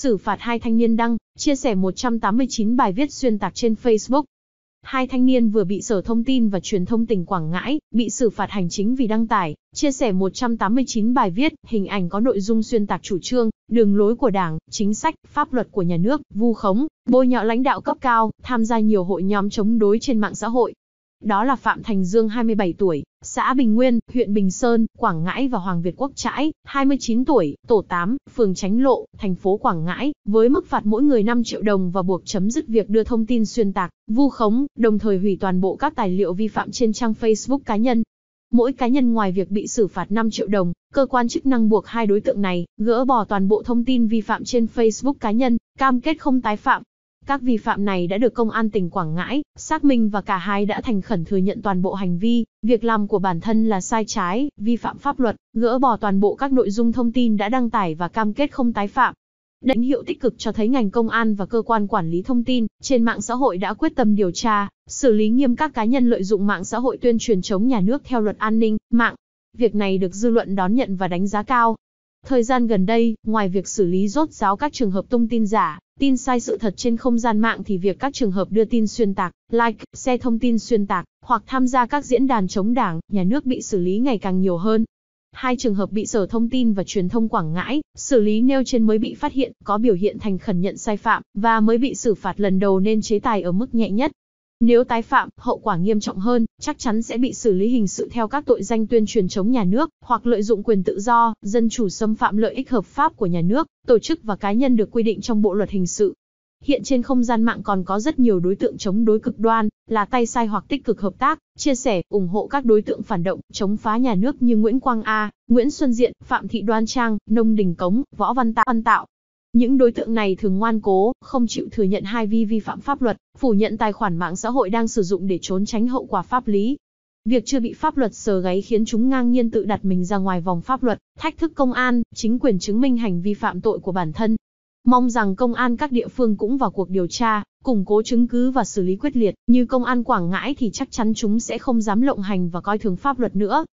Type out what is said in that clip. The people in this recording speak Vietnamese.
xử phạt hai thanh niên đăng, chia sẻ 189 bài viết xuyên tạc trên Facebook. Hai thanh niên vừa bị Sở Thông tin và Truyền thông tỉnh Quảng Ngãi bị xử phạt hành chính vì đăng tải, chia sẻ 189 bài viết, hình ảnh có nội dung xuyên tạc chủ trương, đường lối của Đảng, chính sách, pháp luật của nhà nước, vu khống, bôi nhọ lãnh đạo cấp cao, tham gia nhiều hội nhóm chống đối trên mạng xã hội. Đó là Phạm Thành Dương 27 tuổi, xã Bình Nguyên, huyện Bình Sơn, Quảng Ngãi và Hoàng Việt Quốc Trãi, 29 tuổi, tổ 8, phường Tránh Lộ, thành phố Quảng Ngãi, với mức phạt mỗi người 5 triệu đồng và buộc chấm dứt việc đưa thông tin xuyên tạc, vu khống, đồng thời hủy toàn bộ các tài liệu vi phạm trên trang Facebook cá nhân. Mỗi cá nhân ngoài việc bị xử phạt 5 triệu đồng, cơ quan chức năng buộc hai đối tượng này gỡ bỏ toàn bộ thông tin vi phạm trên Facebook cá nhân, cam kết không tái phạm. Các vi phạm này đã được công an tỉnh Quảng Ngãi, xác minh và cả hai đã thành khẩn thừa nhận toàn bộ hành vi, việc làm của bản thân là sai trái, vi phạm pháp luật, gỡ bỏ toàn bộ các nội dung thông tin đã đăng tải và cam kết không tái phạm. Đánh hiệu tích cực cho thấy ngành công an và cơ quan quản lý thông tin trên mạng xã hội đã quyết tâm điều tra, xử lý nghiêm các cá nhân lợi dụng mạng xã hội tuyên truyền chống nhà nước theo luật an ninh mạng. Việc này được dư luận đón nhận và đánh giá cao. Thời gian gần đây, ngoài việc xử lý rốt ráo các trường hợp thông tin giả, Tin sai sự thật trên không gian mạng thì việc các trường hợp đưa tin xuyên tạc, like, xe thông tin xuyên tạc, hoặc tham gia các diễn đàn chống đảng, nhà nước bị xử lý ngày càng nhiều hơn. Hai trường hợp bị Sở Thông tin và Truyền thông Quảng Ngãi xử lý nêu trên mới bị phát hiện có biểu hiện thành khẩn nhận sai phạm và mới bị xử phạt lần đầu nên chế tài ở mức nhẹ nhất. Nếu tái phạm, hậu quả nghiêm trọng hơn, chắc chắn sẽ bị xử lý hình sự theo các tội danh tuyên truyền chống nhà nước, hoặc lợi dụng quyền tự do, dân chủ xâm phạm lợi ích hợp pháp của nhà nước, tổ chức và cá nhân được quy định trong bộ luật hình sự. Hiện trên không gian mạng còn có rất nhiều đối tượng chống đối cực đoan, là tay sai hoặc tích cực hợp tác, chia sẻ, ủng hộ các đối tượng phản động, chống phá nhà nước như Nguyễn Quang A, Nguyễn Xuân Diện, Phạm Thị Đoan Trang, Nông Đình Cống, Võ Văn Tạo, Văn Tạo những đối tượng này thường ngoan cố, không chịu thừa nhận hai vi vi phạm pháp luật, phủ nhận tài khoản mạng xã hội đang sử dụng để trốn tránh hậu quả pháp lý. Việc chưa bị pháp luật sờ gáy khiến chúng ngang nhiên tự đặt mình ra ngoài vòng pháp luật, thách thức công an, chính quyền chứng minh hành vi phạm tội của bản thân. Mong rằng công an các địa phương cũng vào cuộc điều tra, củng cố chứng cứ và xử lý quyết liệt, như công an Quảng Ngãi thì chắc chắn chúng sẽ không dám lộng hành và coi thường pháp luật nữa.